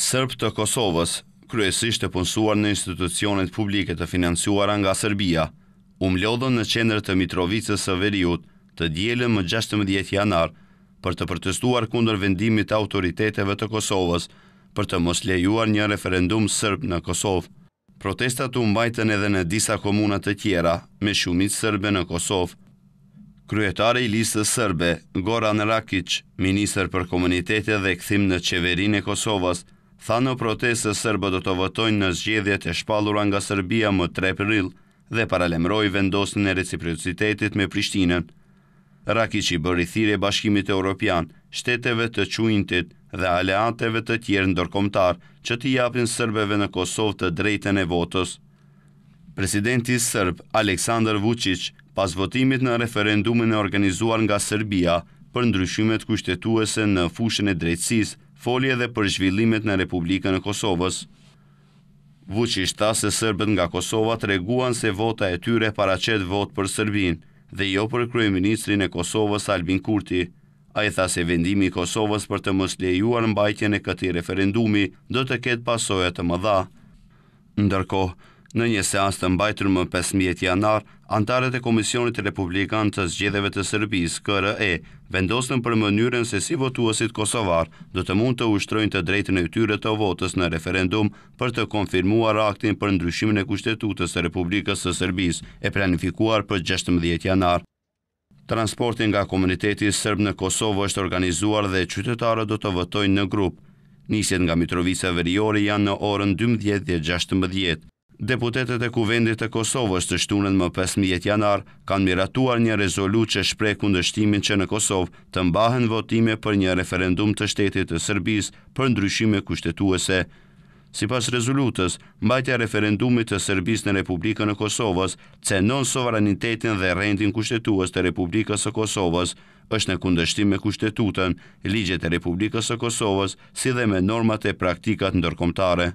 sërb të Kosovës, kryesisht të punësuar në institucionet publike të financuara nga Serbia, umlodhën në qendrë të Mitrovicës së Veriut të djelën më 16 janar për të protestuar kundër vendimit të autoriteteve të Kosovës për të mos lejuar një referendum sërb në Kosovë. Protestat u mbajtën edhe në disa komunat të tjera me shumit sërbe në Kosovë. Kryetare i listës sërbe, Goran Rakic, Minister për Komunitetet dhe Këthim në Qeverin e Kosovës, tha në protestë se sërbë do të votojnë në zgjedhjet e shpalura nga Serbia më 3 pril dhe paralemroj vendosën e reciprocitetit me Prishtinën. Rakic i bëri thire bashkimit e Europian, shteteve të quintit dhe aleateve të tjerë ndërkomtar që t'i japin sërbeve në Kosovë të drejten e votës. Presidenti sërb Aleksandar Vucic, pas votimit në referendumin e organizuar nga Serbia për ndryshimet kushtetuese në fushën e drejtsisë, foli edhe për zhvillimet në Republikën e Kosovës. Vucisht tha se sërbët nga Kosova të reguan se vota e tyre paracet vot për Sërbin dhe jo për Kryeministrin e Kosovës Albin Kurti. A i tha se vendimi i Kosovës për të mëslejuar në bajtjen e këti referendumi do të ketë pasoja të më dha. Ndërkohë, Në një seans të mbajtur më 15 janar, antarët e Komisionit Republikan të zgjedeve të Serbisë, KRE, vendosën për mënyrën se si votuasit Kosovar do të mund të ushtrojnë të drejtën e tyre të votës në referendum për të konfirmuar aktin për ndryshimin e kushtetutës të Republikës së Serbisë e planifikuar për 16 janar. Transportin nga komuniteti sërb në Kosovë është organizuar dhe qytetarët do të votojnë në grupë. Nisjet nga Mitrovica Veriori janë në orën 12 dhe 16 deputetet e kuvendit të Kosovës të shtunën më 15 janar kanë miratuar një rezolut që shprej kundështimin që në Kosovë të mbahen votime për një referendum të shtetit të Sërbis për ndryshime kushtetuese. Si pas rezolutës, mbajtja referendumit të Sërbis në Republikën e Kosovës, cenon sovranitetin dhe rendin kushtetues të Republikës e Kosovës, është në kundështim me kushtetutën, ligjet e Republikës e Kosovës, si dhe me normat e praktikat ndërkomtare.